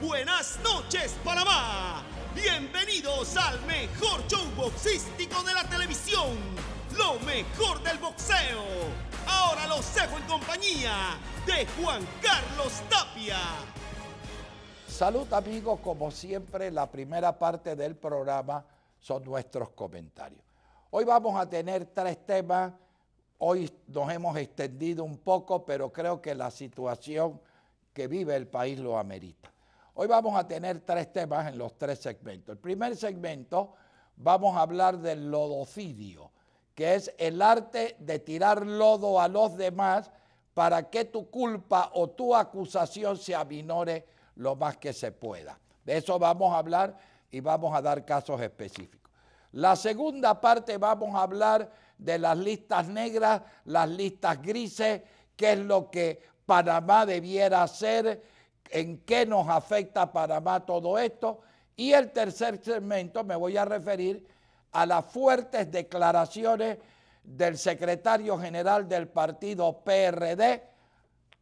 Buenas noches, Panamá. Bienvenidos al mejor show boxístico de la televisión. Lo mejor del boxeo. Ahora los dejo en compañía de Juan Carlos Tapia. Salud amigos, como siempre la primera parte del programa son nuestros comentarios. Hoy vamos a tener tres temas. Hoy nos hemos extendido un poco, pero creo que la situación que vive el país lo amerita. Hoy vamos a tener tres temas en los tres segmentos. El primer segmento vamos a hablar del lodocidio, que es el arte de tirar lodo a los demás para que tu culpa o tu acusación se aminore lo más que se pueda. De eso vamos a hablar y vamos a dar casos específicos. La segunda parte vamos a hablar de las listas negras, las listas grises, qué es lo que Panamá debiera hacer en qué nos afecta a Panamá todo esto. Y el tercer segmento me voy a referir a las fuertes declaraciones del secretario general del partido PRD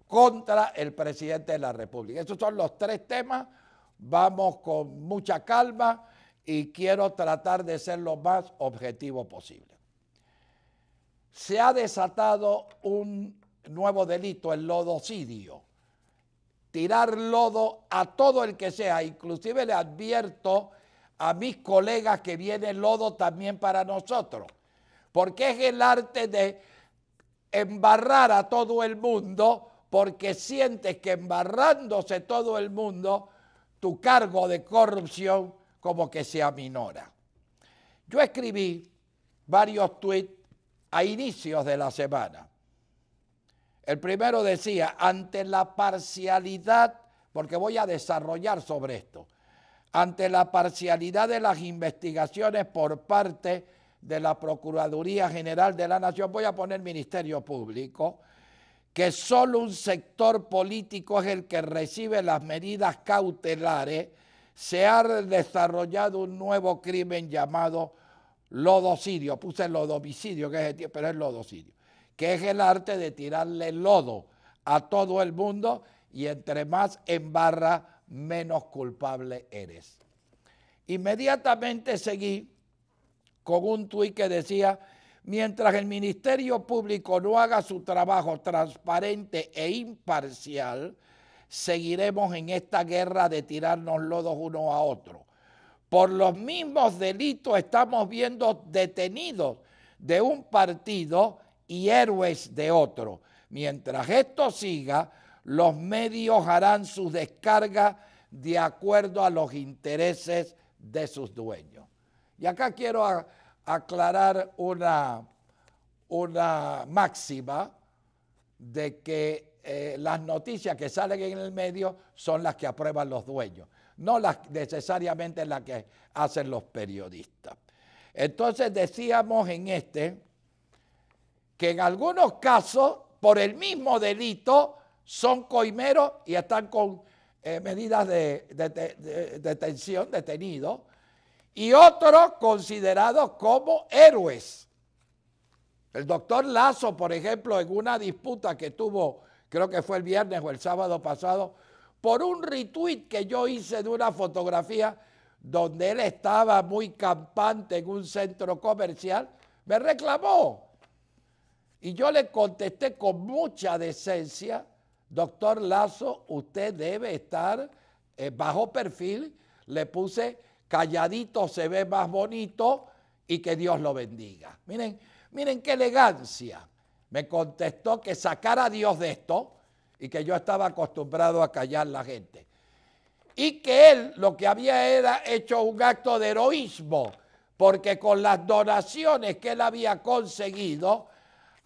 contra el presidente de la República. Esos son los tres temas. Vamos con mucha calma y quiero tratar de ser lo más objetivo posible. Se ha desatado un nuevo delito, el lodocidio tirar lodo a todo el que sea. Inclusive le advierto a mis colegas que viene lodo también para nosotros. Porque es el arte de embarrar a todo el mundo porque sientes que embarrándose todo el mundo, tu cargo de corrupción como que se aminora. Yo escribí varios tweets a inicios de la semana el primero decía, ante la parcialidad, porque voy a desarrollar sobre esto, ante la parcialidad de las investigaciones por parte de la Procuraduría General de la Nación, voy a poner Ministerio Público, que solo un sector político es el que recibe las medidas cautelares, se ha desarrollado un nuevo crimen llamado lodocidio. Puse lodomicidio, que es el pero es lodocidio que es el arte de tirarle lodo a todo el mundo y entre más barra menos culpable eres. Inmediatamente seguí con un tuit que decía, mientras el Ministerio Público no haga su trabajo transparente e imparcial, seguiremos en esta guerra de tirarnos lodos uno a otro. Por los mismos delitos estamos viendo detenidos de un partido y héroes de otro. Mientras esto siga, los medios harán su descarga de acuerdo a los intereses de sus dueños. Y acá quiero aclarar una, una máxima de que eh, las noticias que salen en el medio son las que aprueban los dueños, no las, necesariamente las que hacen los periodistas. Entonces decíamos en este que en algunos casos, por el mismo delito, son coimeros y están con eh, medidas de, detención, detenidos, y otros considerados como héroes. El doctor Lazo, por ejemplo, en una disputa que tuvo, creo que fue el viernes o el sábado pasado, por un retweet que yo hice de una fotografía donde él estaba muy campante en un centro comercial, me reclamó y yo le contesté con mucha decencia, doctor Lazo, usted debe estar eh, bajo perfil. Le puse calladito se ve más bonito y que Dios lo bendiga. Miren, miren qué elegancia. Me contestó que sacara a Dios de esto y que yo estaba acostumbrado a callar la gente. Y que él lo que había era hecho un acto de heroísmo, porque con las donaciones que él había conseguido,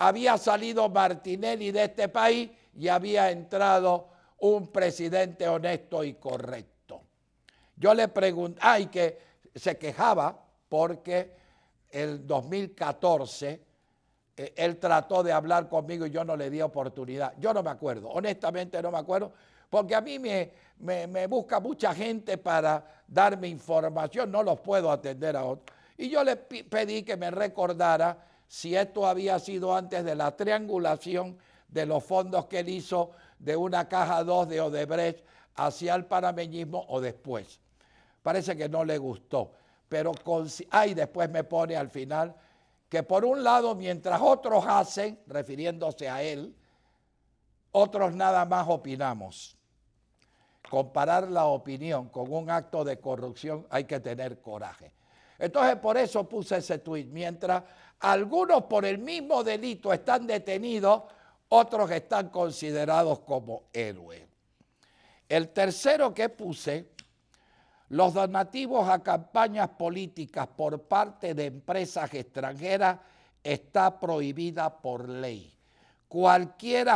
había salido Martinelli de este país y había entrado un presidente honesto y correcto. Yo le pregunté, ay, ah, que se quejaba porque el 2014 eh, él trató de hablar conmigo y yo no le di oportunidad. Yo no me acuerdo, honestamente no me acuerdo, porque a mí me, me, me busca mucha gente para darme información, no los puedo atender a otros. Y yo le pedí que me recordara si esto había sido antes de la triangulación de los fondos que él hizo de una caja 2 de Odebrecht hacia el panameñismo o después. Parece que no le gustó, pero ay, después me pone al final que por un lado, mientras otros hacen, refiriéndose a él, otros nada más opinamos. Comparar la opinión con un acto de corrupción hay que tener coraje. Entonces por eso puse ese tuit. Mientras algunos por el mismo delito están detenidos, otros están considerados como héroes. El tercero que puse, los donativos a campañas políticas por parte de empresas extranjeras está prohibida por ley. Cualquier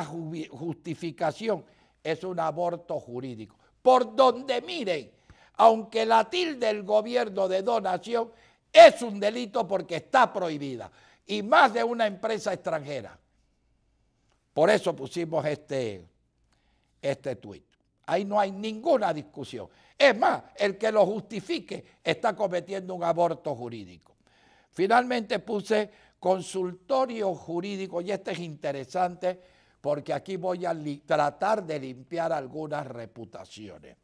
justificación es un aborto jurídico. Por donde miren, aunque la tilde del gobierno de donación es un delito porque está prohibida, y más de una empresa extranjera. Por eso pusimos este, este tuit. Ahí no hay ninguna discusión. Es más, el que lo justifique está cometiendo un aborto jurídico. Finalmente puse consultorio jurídico y este es interesante porque aquí voy a tratar de limpiar algunas reputaciones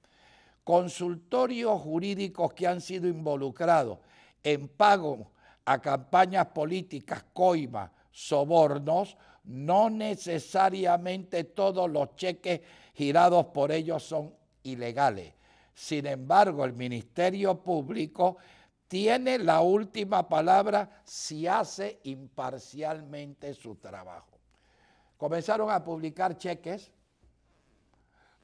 consultorios jurídicos que han sido involucrados en pago a campañas políticas, coimas, sobornos, no necesariamente todos los cheques girados por ellos son ilegales. Sin embargo, el Ministerio Público tiene la última palabra si hace imparcialmente su trabajo. Comenzaron a publicar cheques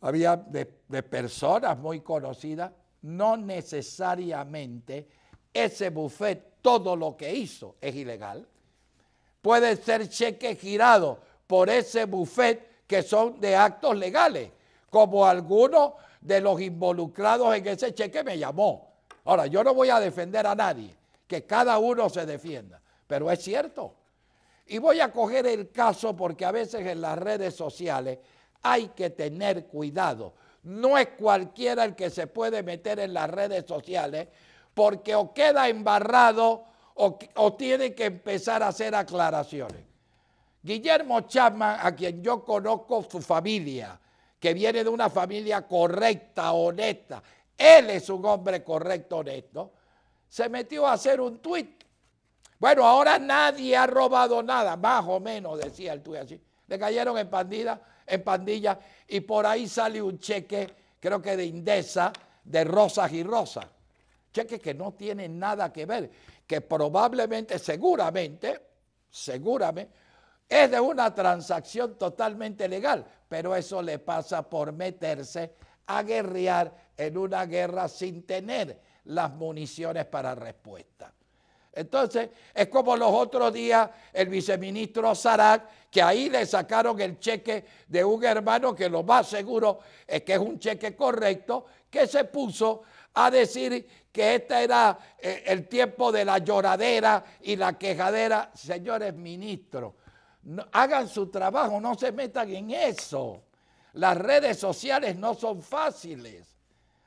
había de, personas muy conocidas, no necesariamente ese buffet, todo lo que hizo es ilegal. Puede ser cheque girado por ese buffet que son de actos legales, como algunos de los involucrados en ese cheque me llamó. Ahora, yo no voy a defender a nadie, que cada uno se defienda, pero es cierto. Y voy a coger el caso porque a veces en las redes sociales hay que tener cuidado. No es cualquiera el que se puede meter en las redes sociales porque o queda embarrado o, tiene que empezar a hacer aclaraciones. Guillermo Chapman, a quien yo conozco su familia, que viene de una familia correcta, honesta, él es un hombre correcto, honesto, se metió a hacer un tuit. Bueno, ahora nadie ha robado nada, más o menos, decía el tuit así. Le cayeron en en pandilla y por ahí sale un cheque, creo que de Indesa, de Rosas y Rosas. Cheque que no tiene nada que ver, que probablemente, seguramente, seguramente, es de una transacción totalmente legal, pero eso le pasa por meterse a guerrear en una guerra sin tener las municiones para respuesta. Entonces, es como los otros días el viceministro Sarac que ahí le sacaron el cheque de un hermano que lo más seguro es que es un cheque correcto, que se puso a decir que este era eh, el tiempo de la lloradera y la quejadera. Señores ministros, hagan su trabajo, no se metan en eso. Las redes sociales no son fáciles.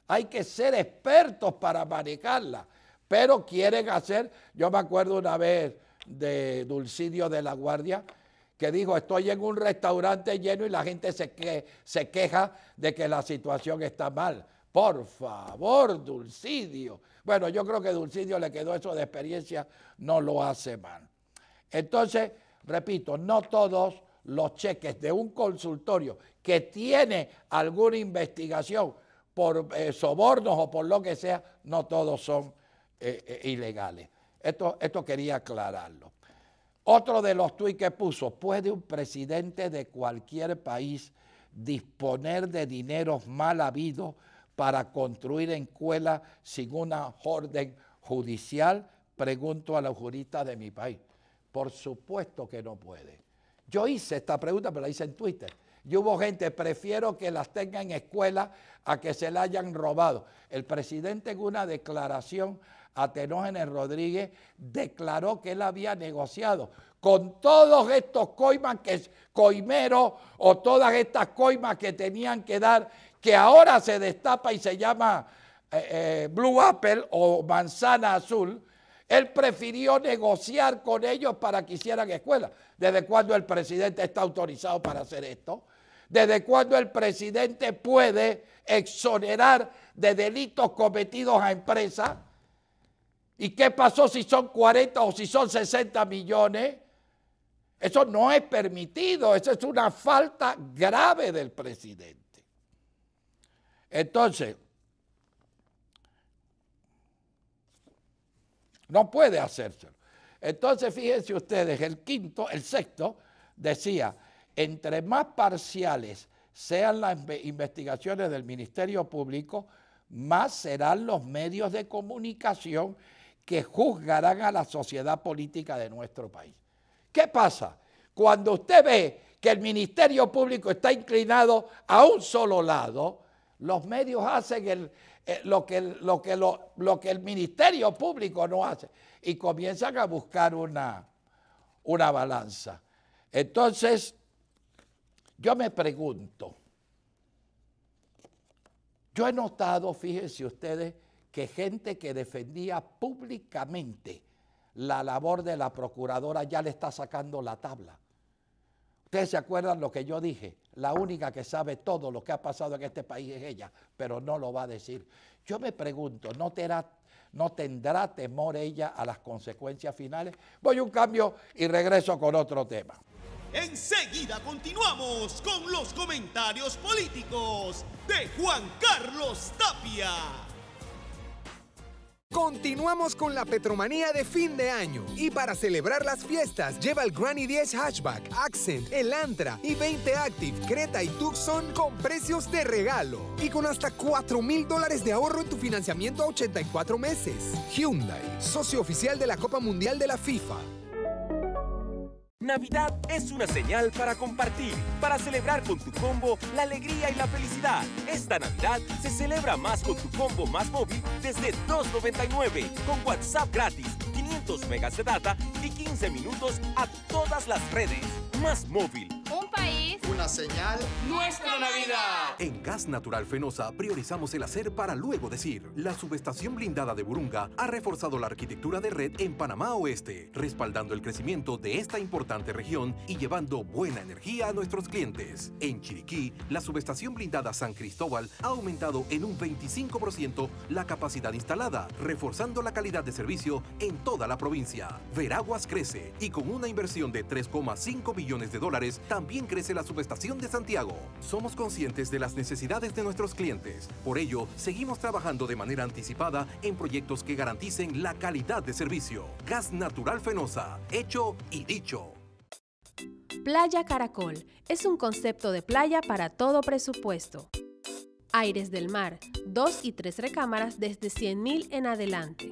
Hay que ser expertos para manejarlas. Pero quieren hacer, yo me acuerdo una vez de Dulcidio de la Guardia, que dijo, estoy en un restaurante lleno y la gente se, se queja de que la situación está mal. Por favor, Dulcidio. Bueno, yo creo que Dulcidio le quedó eso de experiencia, no lo hace mal. Entonces, repito, no todos los cheques de un consultorio que tiene alguna investigación por eh, sobornos o por lo que sea, no todos son eh, eh, ilegales. Esto, esto quería aclararlo. Otro de los tuits que puso, ¿puede un presidente de cualquier país disponer de dineros mal habidos para construir escuelas sin una orden judicial? Pregunto a los juristas de mi país. Por supuesto que no puede. Yo hice esta pregunta, pero la hice en Twitter. Y hubo gente, prefiero que las tengan en escuela a que se la hayan robado. El presidente en una declaración Atenógenes Rodríguez declaró que él había negociado con todos estos coimas que, coimeros o todas estas coimas que tenían que dar, que ahora se destapa y se llama eh, eh, Blue Apple o Manzana Azul, él prefirió negociar con ellos para que hicieran escuela. ¿Desde cuándo el presidente está autorizado para hacer esto? ¿Desde cuándo el presidente puede exonerar de delitos cometidos a empresas? ¿Y qué pasó si son 40 o si son 60 millones? Eso no es permitido, eso es una falta grave del presidente. Entonces, no puede hacérselo. Entonces, fíjense ustedes, el quinto, el sexto, decía, entre más parciales sean las investigaciones del Ministerio Público, más serán los medios de comunicación que juzgarán a la sociedad política de nuestro país. ¿Qué pasa? Cuando usted ve que el Ministerio Público está inclinado a un solo lado, los medios hacen eh, lo, que, lo, que, lo, que el Ministerio Público no hace y comienzan a buscar una, una balanza. Entonces, yo me pregunto, yo he notado, fíjense ustedes, que gente que defendía públicamente la labor de la procuradora ya le está sacando la tabla. Ustedes se acuerdan lo que yo dije, la única que sabe todo lo que ha pasado en este país es ella, pero no lo va a decir. Yo me pregunto, ¿no, no tendrá temor ella a las consecuencias finales? Voy un cambio y regreso con otro tema. Enseguida continuamos con los comentarios políticos de Juan Carlos Tapia. Continuamos con la Petromanía de fin de año y para celebrar las fiestas lleva el Granny 10 Hatchback, Accent, Elantra y 20 Active, Creta y Tucson con precios de regalo y con hasta 4 mil dólares de ahorro en tu financiamiento a 84 meses. Hyundai, socio oficial de la Copa Mundial de la FIFA. Navidad es una señal para compartir, para celebrar con tu combo la alegría y la felicidad. Esta Navidad se celebra más con tu combo más móvil desde 2.99 con WhatsApp gratis, 500 megas de data y 15 minutos a todas las redes. Más móvil. Un país señal. ¡Nuestra Navidad! En Gas Natural Fenosa priorizamos el hacer para luego decir. La subestación blindada de Burunga ha reforzado la arquitectura de red en Panamá Oeste, respaldando el crecimiento de esta importante región y llevando buena energía a nuestros clientes. En Chiriquí, la subestación blindada San Cristóbal ha aumentado en un 25% la capacidad instalada, reforzando la calidad de servicio en toda la provincia. Veraguas crece y con una inversión de 3,5 billones de dólares también crece la subestación de Santiago. Somos conscientes de las necesidades de nuestros clientes. Por ello, seguimos trabajando de manera anticipada en proyectos que garanticen la calidad de servicio. Gas Natural Fenosa. Hecho y dicho. Playa Caracol es un concepto de playa para todo presupuesto. Aires del Mar, dos y tres recámaras desde 100.000 en adelante.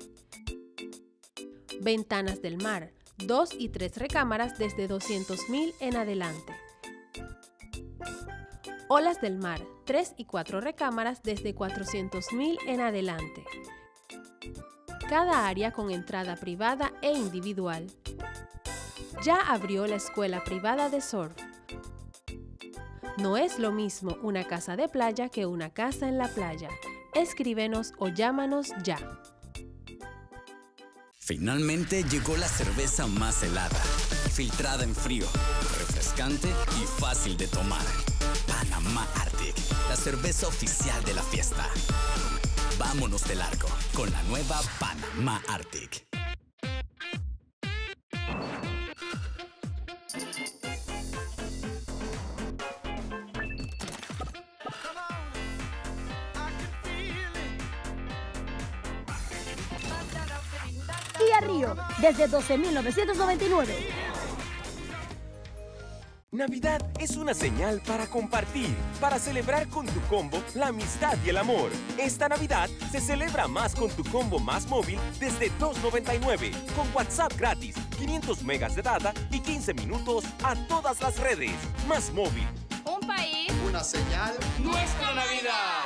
Ventanas del Mar, dos y tres recámaras desde 200.000 en adelante. Olas del mar, 3 y 4 recámaras desde 400.000 en adelante. Cada área con entrada privada e individual. Ya abrió la escuela privada de surf. No es lo mismo una casa de playa que una casa en la playa. Escríbenos o llámanos ya. Finalmente llegó la cerveza más helada, filtrada en frío y fácil de tomar. Panamá Arctic, la cerveza oficial de la fiesta. Vámonos del arco con la nueva Panamá Arctic. Y Río, desde 12.999. Navidad es una señal para compartir, para celebrar con tu combo la amistad y el amor. Esta Navidad se celebra más con tu combo más móvil desde 2.99, con WhatsApp gratis, 500 megas de data y 15 minutos a todas las redes. Más móvil. Un país. Una señal. Nuestra Navidad.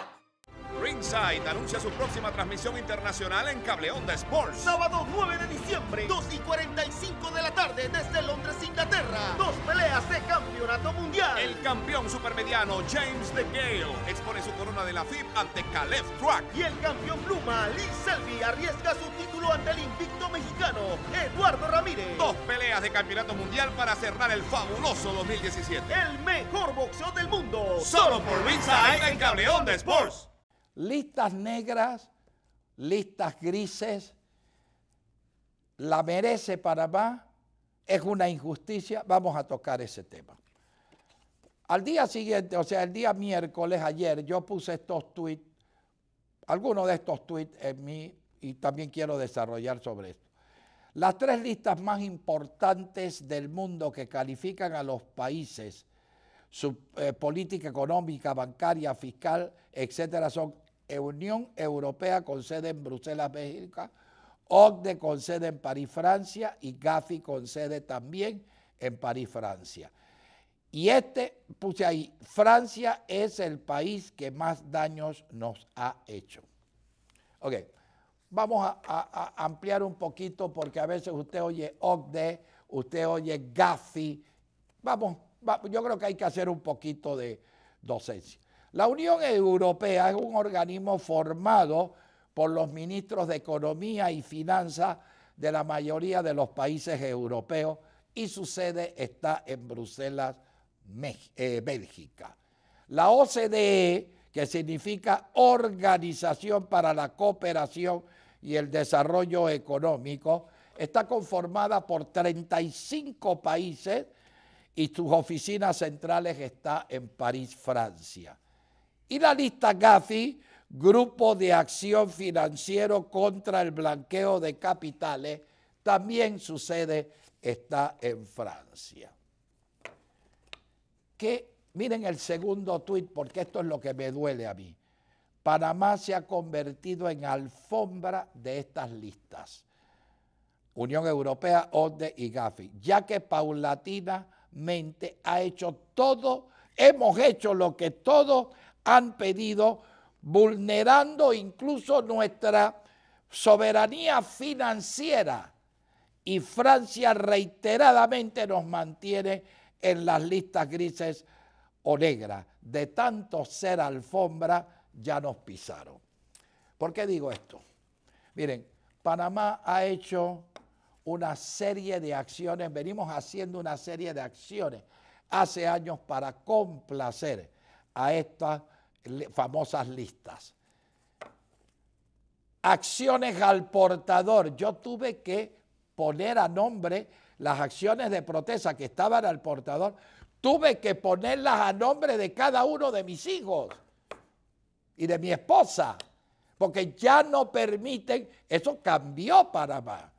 Ringside anuncia su próxima transmisión internacional en Cable de Sports. Sábado 9 de diciembre, 2 y 45 de la tarde desde Londres, Inglaterra. Dos peleas de campeonato mundial. El campeón supermediano James De expone su corona de la FIB ante Caleb Truck. Y el campeón pluma Lee Selby arriesga su título ante el invicto mexicano Eduardo Ramírez. Dos peleas de campeonato mundial para cerrar el fabuloso 2017. El mejor boxeo del mundo. Solo por Ringside en Cable Onda Sports listas negras, listas grises, la merece Panamá, es una injusticia, vamos a tocar ese tema. Al día siguiente, o sea, el día miércoles, ayer, yo puse estos tweets, algunos de estos tweets en mí, y también quiero desarrollar sobre esto. Las tres listas más importantes del mundo que califican a los países, su eh, política económica, bancaria, fiscal, etcétera, son Unión Europea con sede en Bruselas, Bélgica, OCDE con sede en París, Francia y GAFI con sede también en París, Francia. Y este, puse ahí, Francia es el país que más daños nos ha hecho. Ok, vamos a, ampliar un poquito porque a veces usted oye OCDE, usted oye GAFI. Vamos, yo creo que hay que hacer un poquito de docencia. La Unión Europea es un organismo formado por los ministros de Economía y Finanzas de la mayoría de los países europeos y su sede está en Bruselas, eh, Bélgica. La OCDE, que significa Organización para la Cooperación y el Desarrollo Económico, está conformada por 35 países y sus oficinas centrales están en París, Francia. Y la lista Gafi, Grupo de Acción Financiero contra el Blanqueo de Capitales, también sucede está en Francia. Que, miren el segundo tuit, porque esto es lo que me duele a mí. Panamá se ha convertido en alfombra de estas listas. Unión Europea, ODE y Gafi, ya que paulatinamente ha hecho todo, hemos hecho lo que todos han pedido, vulnerando incluso nuestra soberanía financiera. Y Francia reiteradamente nos mantiene en las listas grises o negras. De tanto ser alfombra, ya nos pisaron. ¿Por qué digo esto? Miren, Panamá ha hecho una serie de acciones, venimos haciendo una serie de acciones hace años para complacer a estas famosas listas. Acciones al portador. Yo tuve que poner a nombre las acciones de protesta que estaban al portador. Tuve que ponerlas a nombre de cada uno de mis hijos y de mi esposa, porque ya no permiten, eso cambió Panamá.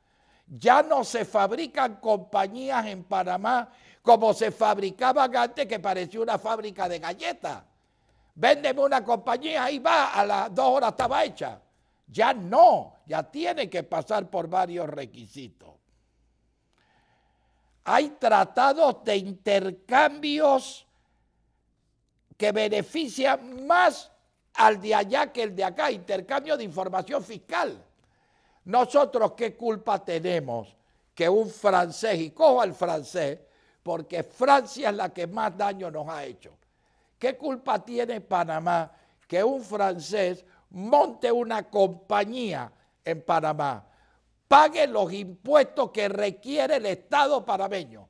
Ya no se fabrican compañías en Panamá como se fabricaban antes, que parecía una fábrica de galletas. Véndeme una compañía, y va, a las dos horas estaba hecha. Ya no, ya tiene que pasar por varios requisitos. Hay tratados de intercambios que benefician más al de allá que el de acá, intercambio de información fiscal. Nosotros qué culpa tenemos que un francés, y cojo al francés, porque Francia es la que más daño nos ha hecho. ¿Qué culpa tiene Panamá que un francés monte una compañía en Panamá, pague los impuestos que requiere el Estado panameño,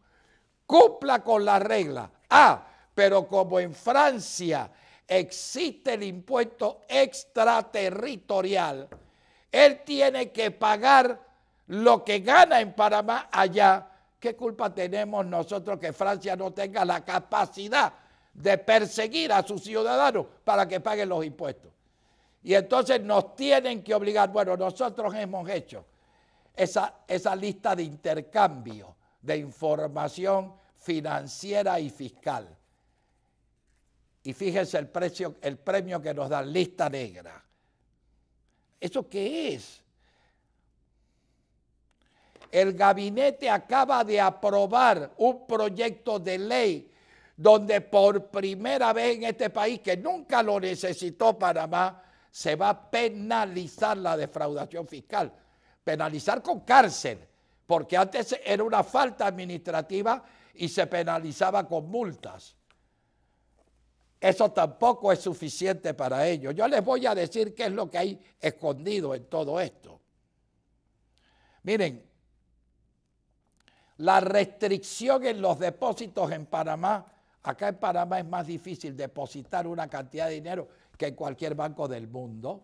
cumpla con la regla? Ah, pero como en Francia existe el impuesto extraterritorial, él tiene que pagar lo que gana en Panamá allá ¿Qué culpa tenemos nosotros que Francia no tenga la capacidad de perseguir a sus ciudadanos para que paguen los impuestos? Y entonces nos tienen que obligar, bueno, nosotros hemos hecho esa, esa lista de intercambio de información financiera y fiscal. Y fíjense el, precio, el premio que nos dan, lista negra. ¿Eso qué es? el gabinete acaba de aprobar un proyecto de ley donde por primera vez en este país, que nunca lo necesitó Panamá, se va a penalizar la defraudación fiscal. Penalizar con cárcel, porque antes era una falta administrativa y se penalizaba con multas. Eso tampoco es suficiente para ellos. Yo les voy a decir qué es lo que hay escondido en todo esto. Miren, la restricción en los depósitos en Panamá, acá en Panamá es más difícil depositar una cantidad de dinero que en cualquier banco del mundo.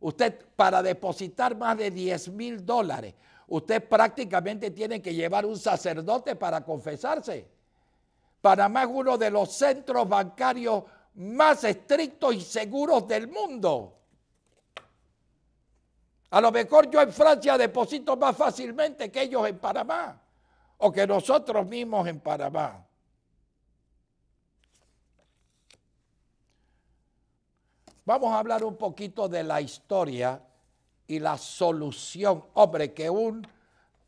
Usted para depositar más de 10 mil dólares, usted prácticamente tiene que llevar un sacerdote para confesarse. Panamá es uno de los centros bancarios más estrictos y seguros del mundo. A lo mejor yo en Francia deposito más fácilmente que ellos en Panamá o que nosotros mismos en Panamá. Vamos a hablar un poquito de la historia y la solución. Hombre, que un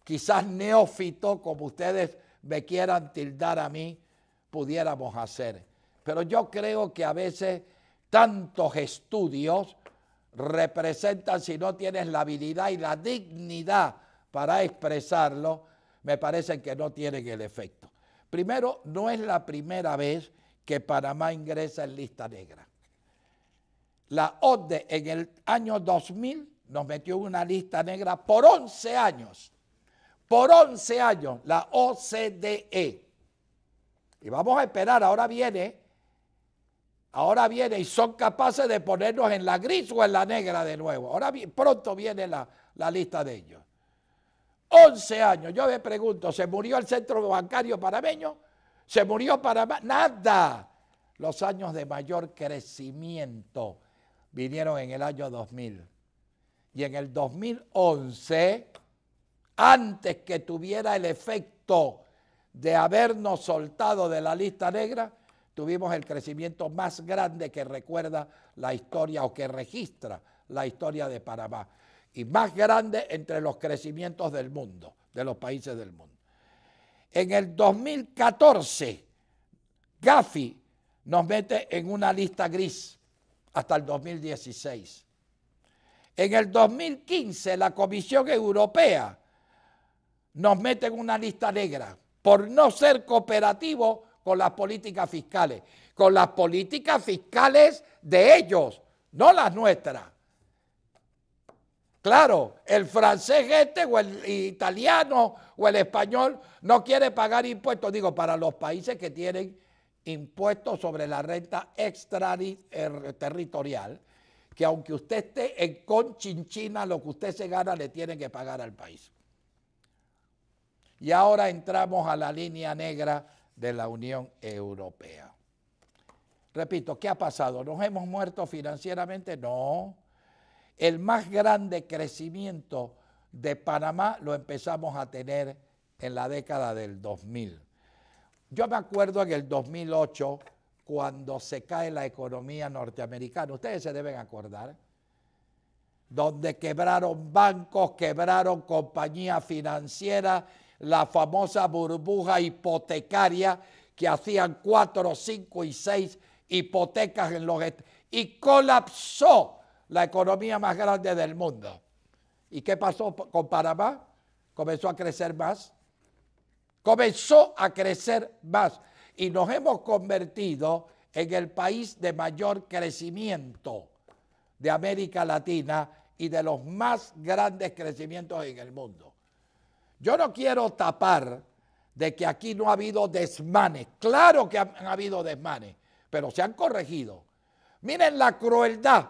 quizás neófito, como ustedes me quieran tildar a mí, pudiéramos hacer. Pero yo creo que a veces tantos estudios representan si no tienes la habilidad y la dignidad para expresarlo, me parece que no tienen el efecto. Primero, no es la primera vez que Panamá ingresa en lista negra. La ODE en el año 2000 nos metió en una lista negra por 11 años. Por 11 años, la OCDE. Y vamos a esperar, ahora viene Ahora viene y son capaces de ponernos en la gris o en la negra de nuevo. Ahora pronto viene la, lista de ellos. 11 años. Yo me pregunto, ¿se murió el centro bancario panameño? ¿Se murió para Nada. Los años de mayor crecimiento vinieron en el año 2000. Y en el 2011, antes que tuviera el efecto de habernos soltado de la lista negra, tuvimos el crecimiento más grande que recuerda la historia o que registra la historia de Panamá. Y más grande entre los crecimientos del mundo, de los países del mundo. En el 2014, Gafi nos mete en una lista gris hasta el 2016. En el 2015, la Comisión Europea nos mete en una lista negra por no ser cooperativo con las políticas fiscales, con las políticas fiscales de ellos, no las nuestras. Claro, el francés este o el italiano o el español no quiere pagar impuestos, digo, para los países que tienen impuestos sobre la renta extraterritorial, eh, que aunque usted esté en conchinchina, lo que usted se gana le tiene que pagar al país. Y ahora entramos a la línea negra de la Unión Europea. Repito, ¿qué ha pasado? ¿Nos hemos muerto financieramente? No. El más grande crecimiento de Panamá lo empezamos a tener en la década del 2000. Yo me acuerdo en el 2008 cuando se cae la economía norteamericana, ustedes se deben acordar, donde quebraron bancos, quebraron compañías financieras la famosa burbuja hipotecaria que hacían cuatro, cinco y seis hipotecas en los... Y colapsó la economía más grande del mundo. ¿Y qué pasó con Panamá? Comenzó a crecer más. Comenzó a crecer más. Y nos hemos convertido en el país de mayor crecimiento de América Latina y de los más grandes crecimientos en el mundo. Yo no quiero tapar de que aquí no ha habido desmanes. Claro que han habido desmanes, pero se han corregido. Miren la crueldad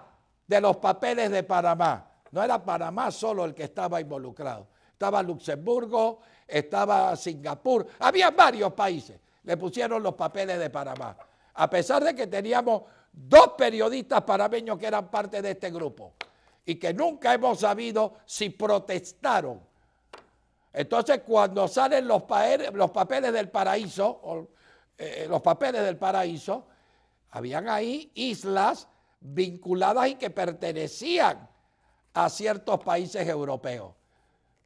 de los papeles de Panamá. No era Panamá solo el que estaba involucrado. Estaba Luxemburgo, estaba Singapur, había varios países. Le pusieron los papeles de Panamá. A pesar de que teníamos dos periodistas panameños que eran parte de este grupo y que nunca hemos sabido si protestaron entonces, cuando salen los, los papeles del paraíso, eh, los papeles del paraíso, habían ahí islas vinculadas y que pertenecían a ciertos países europeos.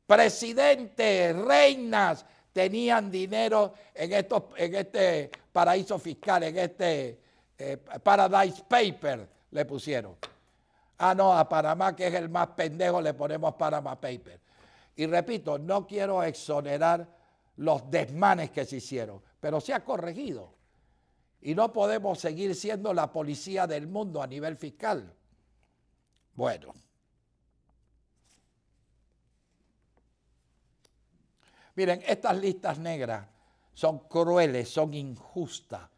Presidentes, reinas tenían dinero en, estos, en este paraíso fiscal, en este eh, Paradise Paper, le pusieron. Ah, no, a Panamá, que es el más pendejo, le ponemos Panama Paper. Y repito, no quiero exonerar los desmanes que se hicieron, pero se ha corregido. Y no podemos seguir siendo la policía del mundo a nivel fiscal. Bueno. Miren, estas listas negras son crueles, son injustas,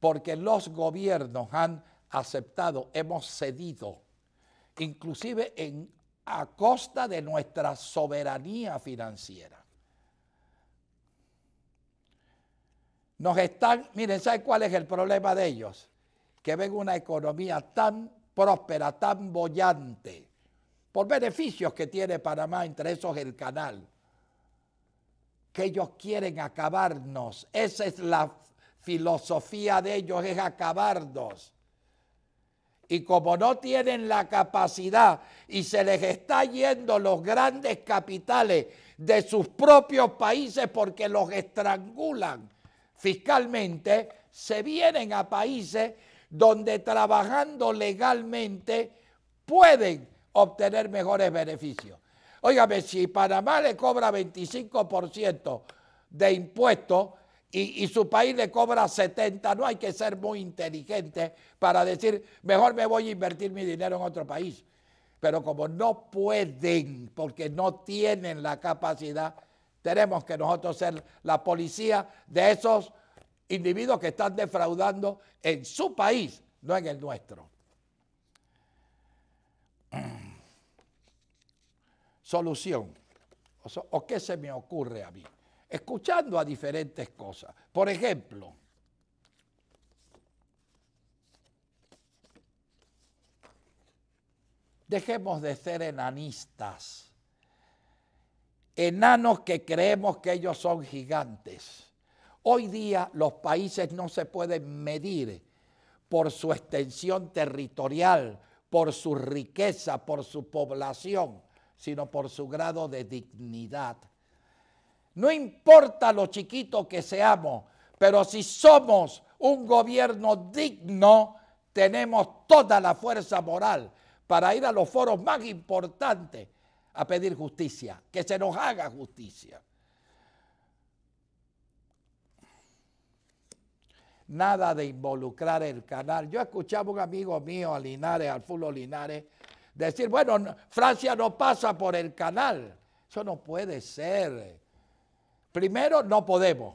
porque los gobiernos han aceptado, hemos cedido, inclusive en a costa de nuestra soberanía financiera. Nos están, miren, ¿saben cuál es el problema de ellos? Que ven una economía tan próspera, tan bollante, por beneficios que tiene Panamá, entre esos el canal, que ellos quieren acabarnos. Esa es la filosofía de ellos, es acabarnos. Y como no tienen la capacidad y se les está yendo los grandes capitales de sus propios países porque los estrangulan fiscalmente, se vienen a países donde trabajando legalmente pueden obtener mejores beneficios. Óigame, si Panamá le cobra 25% de impuestos, y, su país le cobra 70, no hay que ser muy inteligente para decir, mejor me voy a invertir mi dinero en otro país. Pero como no pueden, porque no tienen la capacidad, tenemos que nosotros ser la policía de esos individuos que están defraudando en su país, no en el nuestro. Solución. ¿o qué se me ocurre a mí? escuchando a diferentes cosas. Por ejemplo, dejemos de ser enanistas, enanos que creemos que ellos son gigantes. Hoy día los países no se pueden medir por su extensión territorial, por su riqueza, por su población, sino por su grado de dignidad no importa lo chiquito que seamos, pero si somos un gobierno digno, tenemos toda la fuerza moral para ir a los foros más importantes a pedir justicia, que se nos haga justicia. Nada de involucrar el canal. Yo escuchaba a un amigo mío, a Linares, al Fulo Linares, decir, bueno, Francia no pasa por el canal. Eso no puede ser. Primero, no podemos.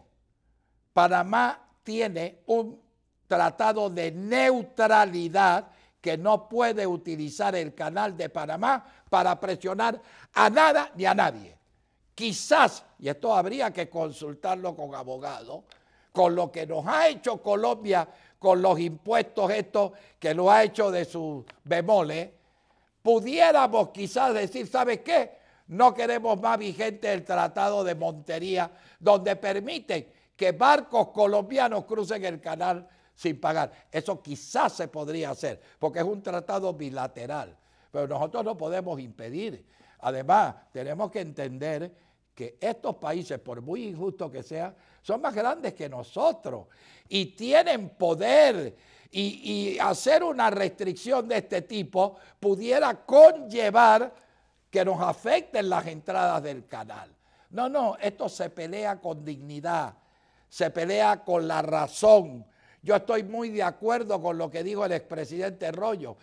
Panamá tiene un tratado de neutralidad que no puede utilizar el canal de Panamá para presionar a nada ni a nadie. Quizás, y esto habría que consultarlo con abogados, con lo que nos ha hecho Colombia con los impuestos estos que lo ha hecho de sus bemoles, pudiéramos quizás decir, ¿sabes qué? No queremos más vigente el Tratado de Montería, donde permiten que barcos colombianos crucen el canal sin pagar. Eso quizás se podría hacer, porque es un tratado bilateral, pero nosotros no podemos impedir. Además, tenemos que entender que estos países, por muy injusto que sean, son más grandes que nosotros y tienen poder. Y, y hacer una restricción de este tipo pudiera conllevar que nos afecten las entradas del canal. No, no, esto se pelea con dignidad, se pelea con la razón. Yo estoy muy de acuerdo con lo que dijo el expresidente Rollo.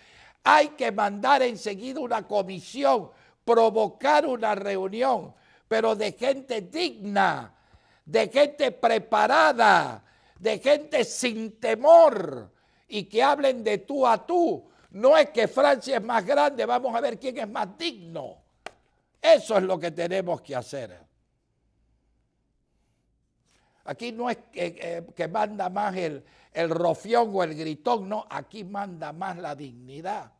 Hay que mandar enseguida una comisión, provocar una reunión, pero de gente digna, de gente preparada, de gente sin temor y que hablen de tú a tú. No es que Francia es más grande, vamos a ver quién es más digno. Eso es lo que tenemos que hacer. Aquí no es eh, que, manda más el, el, rofión o el gritón, no, aquí manda más la dignidad.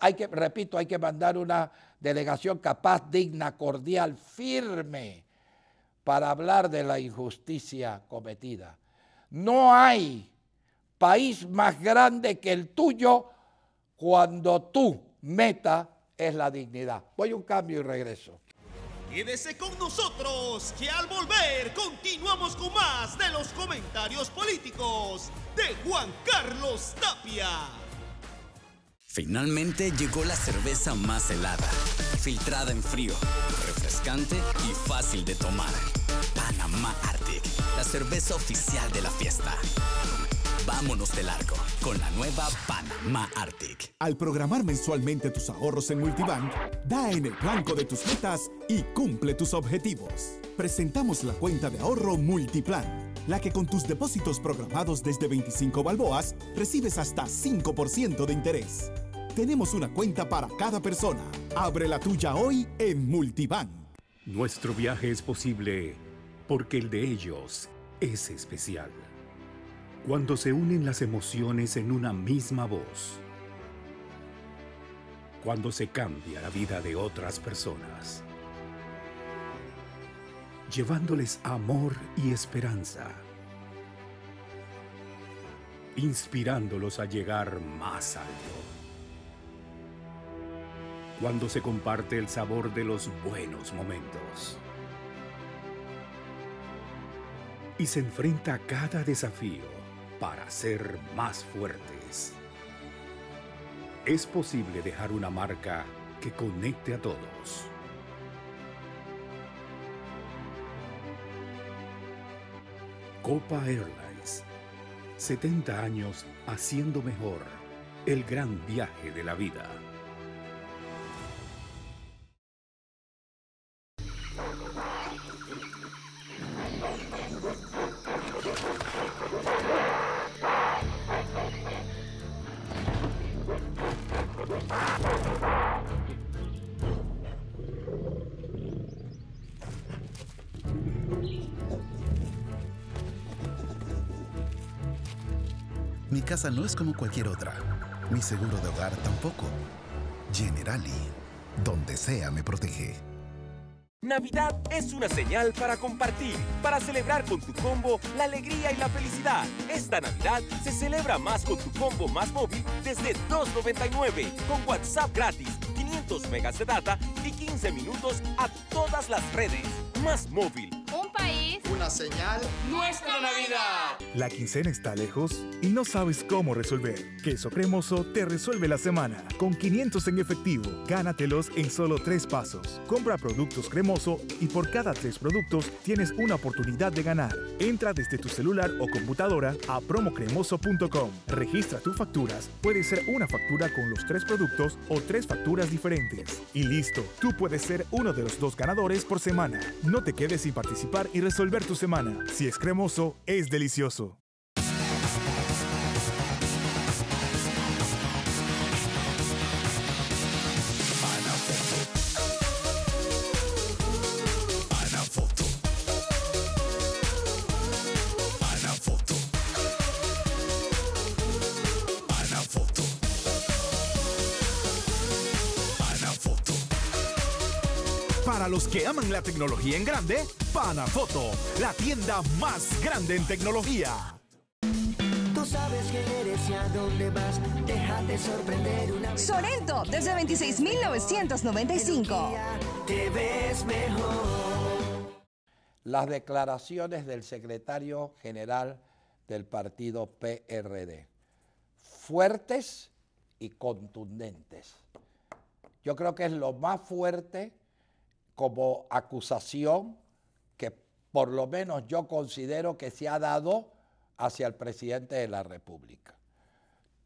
Hay que, repito, hay que mandar una delegación capaz, digna, cordial, firme, para hablar de la injusticia cometida. No hay país más grande que el tuyo cuando tú, metas, es la dignidad. Voy a un cambio y regreso. Quédese con nosotros, que al volver continuamos con más de los comentarios políticos de Juan Carlos Tapia. Finalmente llegó la cerveza más helada, filtrada en frío, refrescante y fácil de tomar. Panamá Arctic, la cerveza oficial de la fiesta. Vámonos del arco con la nueva Panamá Arctic. Al programar mensualmente tus ahorros en Multibank, da en el blanco de tus metas y cumple tus objetivos. Presentamos la cuenta de ahorro Multiplan, la que con tus depósitos programados desde 25 balboas recibes hasta 5% de interés. Tenemos una cuenta para cada persona. Abre la tuya hoy en Multibank. Nuestro viaje es posible porque el de ellos es especial cuando se unen las emociones en una misma voz, cuando se cambia la vida de otras personas, llevándoles amor y esperanza, inspirándolos a llegar más alto, cuando se comparte el sabor de los buenos momentos y se enfrenta a cada desafío para ser más fuertes. Es posible dejar una marca que conecte a todos. Copa Airlines. 70 años haciendo mejor el gran viaje de la vida. no es como cualquier otra. Mi seguro de hogar tampoco. Generali, donde sea me protege. Navidad es una señal para compartir, para celebrar con tu combo la alegría y la felicidad. Esta Navidad se celebra más con tu combo más móvil desde 2.99 con WhatsApp gratis, 500 megas de data y 15 minutos a todas las redes. Más móvil. Un país. Una señal. Nuestra Navidad. La quincena está lejos y no sabes cómo resolver. Queso Cremoso te resuelve la semana. Con 500 en efectivo, gánatelos en solo tres pasos. Compra productos cremoso y por cada tres productos tienes una oportunidad de ganar. Entra desde tu celular o computadora a promocremoso.com. Registra tus facturas. Puede ser una factura con los tres productos o tres facturas diferentes. Y listo, tú puedes ser uno de los dos ganadores por semana. No te quedes sin participar y resolver tu semana. Si es cremoso, es delicioso. que aman la tecnología en grande, Panafoto, la tienda más grande en tecnología. Tú sabes dónde vas, déjate sorprender Sorento, desde 26.995. Te ves mejor. Las declaraciones del secretario general del partido PRD. Fuertes y contundentes. Yo creo que es lo más fuerte como acusación que por lo menos yo considero que se ha dado hacia el presidente de la República.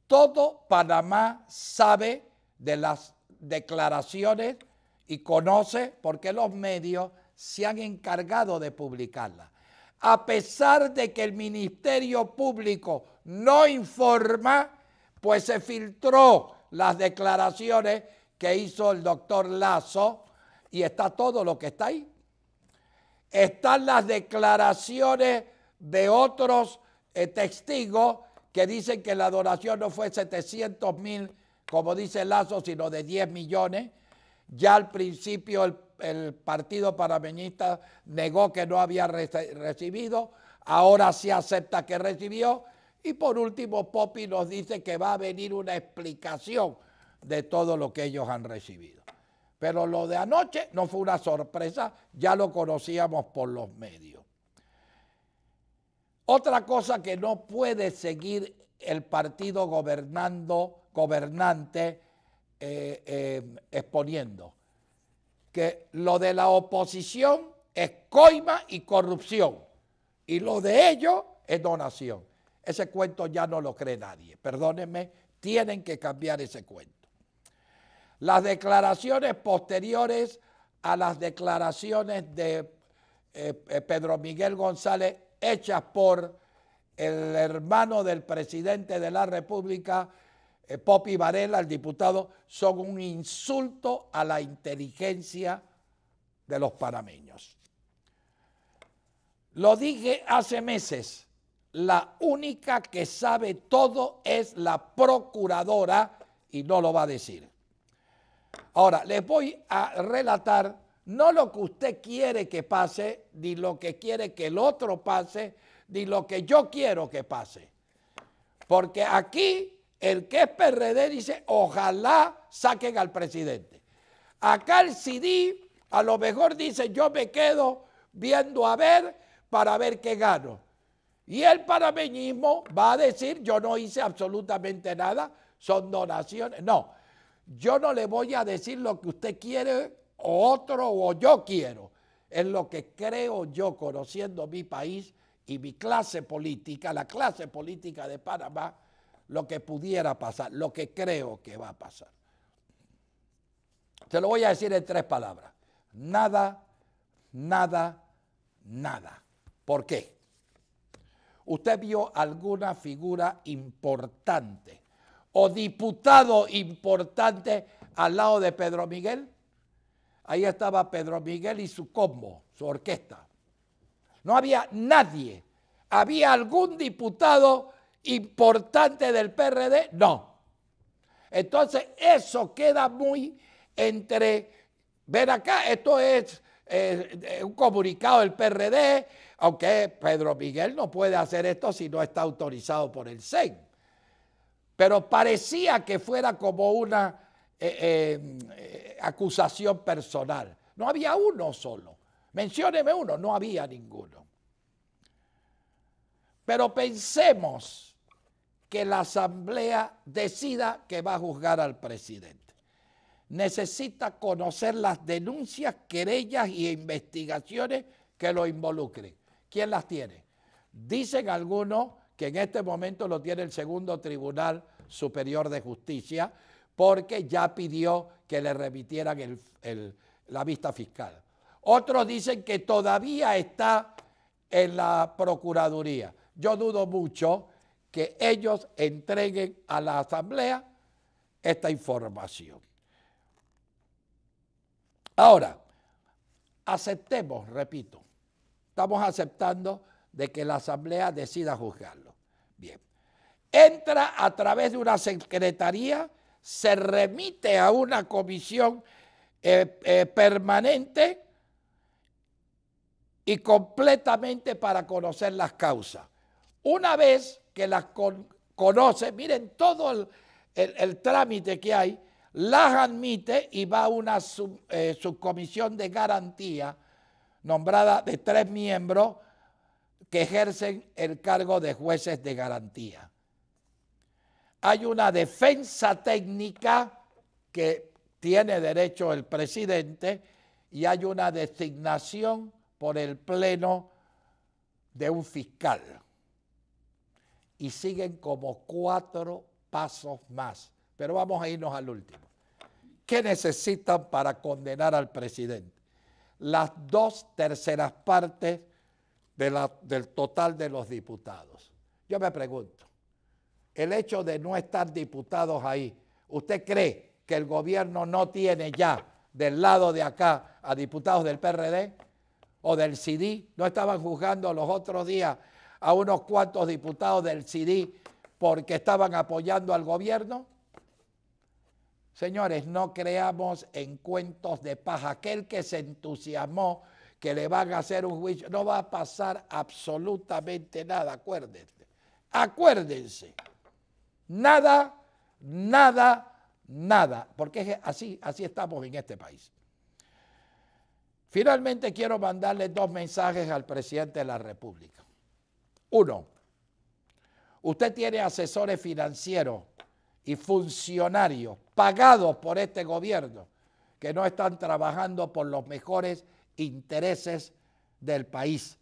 Todo Panamá sabe de las declaraciones y conoce porque los medios se han encargado de publicarlas. A pesar de que el Ministerio Público no informa, pues se filtró las declaraciones que hizo el doctor Lazo y está todo lo que está ahí. Están las declaraciones de otros eh, testigos que dicen que la donación no fue 700 mil, como dice Lazo, sino de 10 millones. Ya al principio el, partido parameñista negó que no había recibido, ahora se acepta que recibió. Y por último, Popi nos dice que va a venir una explicación de todo lo que ellos han recibido. Pero lo de anoche no fue una sorpresa, ya lo conocíamos por los medios. Otra cosa que no puede seguir el partido gobernando, gobernante eh, eh, exponiendo, que lo de la oposición es coima y corrupción, y lo de ellos es donación. Ese cuento ya no lo cree nadie. Perdónenme, tienen que cambiar ese cuento. Las declaraciones posteriores a las declaraciones de eh, eh, Pedro Miguel González hechas por el hermano del presidente de la República, eh, Popi Varela, el diputado, son un insulto a la inteligencia de los panameños. Lo dije hace meses, la única que sabe todo es la procuradora y no lo va a decir. Ahora, les voy a relatar no lo que usted quiere que pase, ni lo que quiere que el otro pase, ni lo que yo quiero que pase. Porque aquí el que es PRD dice, ojalá saquen al presidente. Acá el CD a lo mejor dice, yo me quedo viendo a ver para ver qué gano. Y el parameñismo va a decir, yo no hice absolutamente nada, son donaciones. No, yo no le voy a decir lo que usted quiere o otro o yo quiero. Es lo que creo yo conociendo mi país y mi clase política, la clase política de Panamá, lo que pudiera pasar, lo que creo que va a pasar. Se lo voy a decir en tres palabras. Nada, nada, nada. ¿Por qué? Usted vio alguna figura importante o diputado importante al lado de Pedro Miguel. Ahí estaba Pedro Miguel y su combo, su orquesta. No había nadie. ¿Había algún diputado importante del PRD? No. Entonces eso queda muy entre, ven acá, esto es eh, eh, un comunicado del PRD, aunque Pedro Miguel no puede hacer esto si no está autorizado por el SEN pero parecía que fuera como una eh, eh, eh, acusación personal. No había uno solo. Mencióneme uno, no había ninguno. Pero pensemos que la asamblea decida que va a juzgar al presidente. Necesita conocer las denuncias, querellas e investigaciones que lo involucren. ¿Quién las tiene? Dicen algunos que en este momento lo tiene el segundo Tribunal Superior de Justicia, porque ya pidió que le remitieran la vista fiscal. Otros dicen que todavía está en la Procuraduría. Yo dudo mucho que ellos entreguen a la Asamblea esta información. Ahora, aceptemos, repito, estamos aceptando de que la asamblea decida juzgarlo. Bien, entra a través de una secretaría, se remite a una comisión eh, eh, permanente y completamente para conocer las causas. Una vez que las conoce, miren todo el, trámite que hay, las admite y va a una eh, subcomisión de garantía nombrada de tres miembros que ejercen el cargo de jueces de garantía. Hay una defensa técnica que tiene derecho el presidente y hay una designación por el Pleno de un fiscal. Y siguen como cuatro pasos más. Pero vamos a irnos al último. ¿Qué necesitan para condenar al presidente? Las dos terceras partes del total de los diputados. Yo me pregunto, el hecho de no estar diputados ahí, ¿usted cree que el gobierno no tiene ya del lado de acá a diputados del PRD o del CD? ¿No estaban juzgando los otros días a unos cuantos diputados del CD porque estaban apoyando al gobierno? Señores, no creamos en cuentos de paja. Aquel que se entusiasmó que le van a hacer un juicio. No va a pasar absolutamente nada, acuérdense. Acuérdense. Nada, nada, nada. Porque es así, así estamos en este país. Finalmente quiero mandarle dos mensajes al presidente de la República. Uno, usted tiene asesores financieros y funcionarios pagados por este gobierno que no están trabajando por los mejores intereses del país.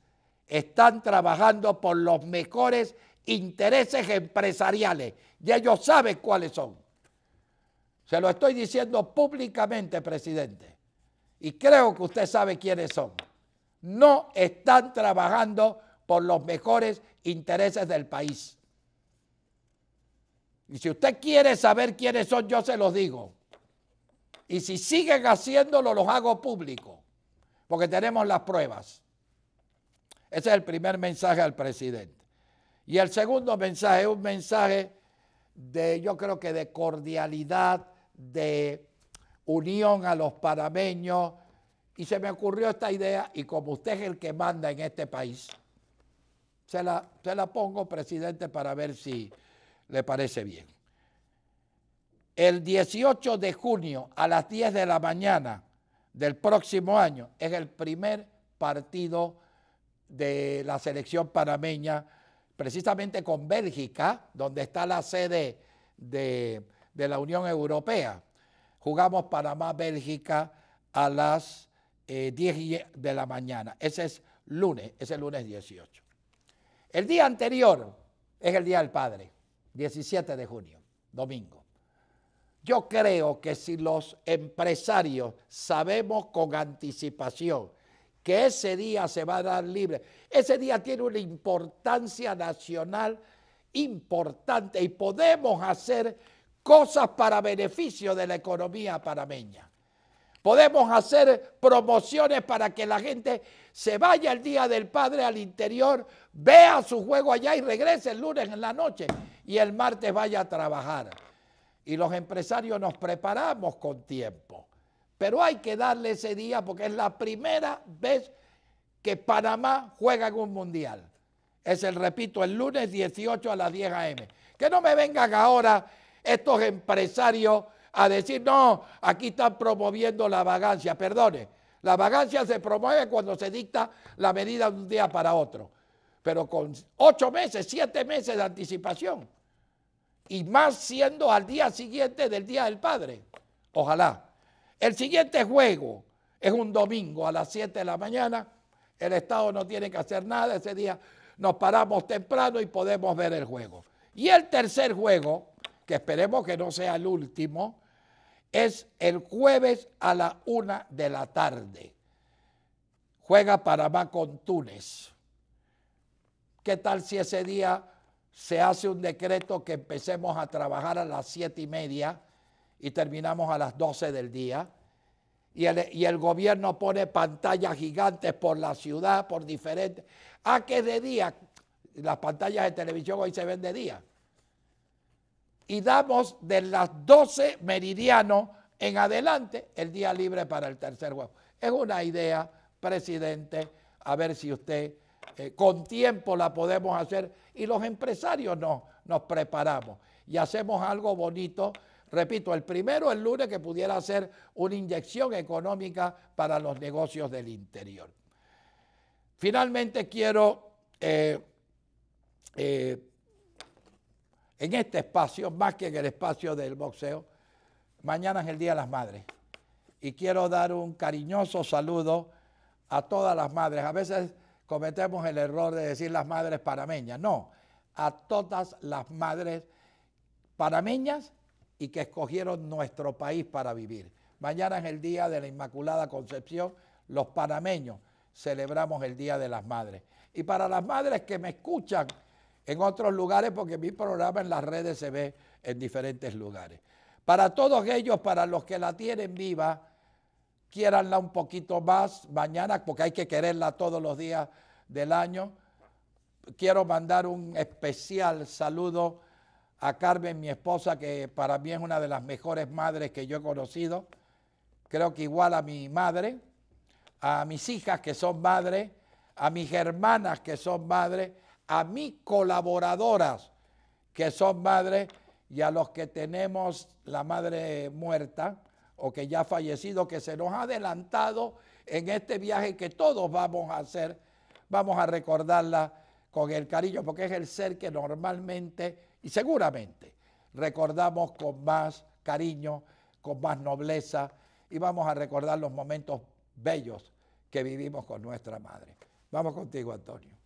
Están trabajando por los mejores intereses empresariales y ellos saben cuáles son. Se lo estoy diciendo públicamente, presidente, y creo que usted sabe quiénes son. No están trabajando por los mejores intereses del país. Y si usted quiere saber quiénes son, yo se los digo. Y si siguen haciéndolo, los hago público porque tenemos las pruebas. Ese es el primer mensaje al presidente. Y el segundo mensaje es un mensaje de, yo creo que de cordialidad, de unión a los panameños. Y se me ocurrió esta idea, y como usted es el que manda en este país, se la, se la pongo, presidente, para ver si le parece bien. El 18 de junio a las 10 de la mañana, del próximo año. Es el primer partido de la selección panameña, precisamente con Bélgica, donde está la sede de, la Unión Europea. Jugamos Panamá-Bélgica a las 10 eh, e, de la mañana. Ese es lunes, ese es lunes 18. El día anterior es el Día del Padre, 17 de junio, domingo. Yo creo que si los empresarios sabemos con anticipación que ese día se va a dar libre, ese día tiene una importancia nacional importante y podemos hacer cosas para beneficio de la economía panameña. Podemos hacer promociones para que la gente se vaya el Día del Padre al interior, vea su juego allá y regrese el lunes en la noche y el martes vaya a trabajar y los empresarios nos preparamos con tiempo. Pero hay que darle ese día porque es la primera vez que Panamá juega en un mundial. Es el, repito, el lunes 18 a las 10 a.m. Que no me vengan ahora estos empresarios a decir, no, aquí están promoviendo la vagancia. Perdone, la vagancia se promueve cuando se dicta la medida de un día para otro, pero con ocho meses, siete meses de anticipación y más siendo al día siguiente del Día del Padre. Ojalá. El siguiente juego es un domingo a las 7 de la mañana. El Estado no tiene que hacer nada ese día. Nos paramos temprano y podemos ver el juego. Y el tercer juego, que esperemos que no sea el último, es el jueves a la una de la tarde. Juega Panamá con Túnez. ¿Qué tal si ese día se hace un decreto que empecemos a trabajar a las siete y media y terminamos a las 12 del día. Y el, y el gobierno pone pantallas gigantes por la ciudad, por diferentes. ¿a ah, que de día, las pantallas de televisión hoy se ven de día. Y damos de las 12 meridiano en adelante el día libre para el tercer juego. Es una idea, presidente, a ver si usted eh, con tiempo la podemos hacer y los empresarios nos preparamos y hacemos algo bonito. Repito, el primero el lunes que pudiera ser una inyección económica para los negocios del interior. Finalmente quiero, eh, eh, en este espacio, más que en el espacio del boxeo, mañana es el Día de las Madres y quiero dar un cariñoso saludo a todas las madres. A veces cometemos el error de decir las madres parameñas No, a todas las madres parameñas y que escogieron nuestro país para vivir. Mañana es el Día de la Inmaculada Concepción. Los panameños celebramos el Día de las Madres. Y para las madres que me escuchan en otros lugares, porque mi programa en las redes se ve en diferentes lugares. Para todos ellos, para los que la tienen viva, quiéranla un poquito más mañana, porque hay que quererla todos los días del año. Quiero mandar un especial saludo a Carmen, mi esposa, que para mí es una de las mejores madres que yo he conocido. Creo que igual a mi madre, a mis hijas que son madres, a mis hermanas que son madres, a mis colaboradoras que son madres y a los que tenemos la madre muerta, o que ya ha fallecido, que se nos ha adelantado en este viaje que todos vamos a hacer, vamos a recordarla con el cariño, porque es el ser que normalmente y seguramente recordamos con más cariño, con más nobleza, y vamos a recordar los momentos bellos que vivimos con nuestra madre. Vamos contigo, Antonio.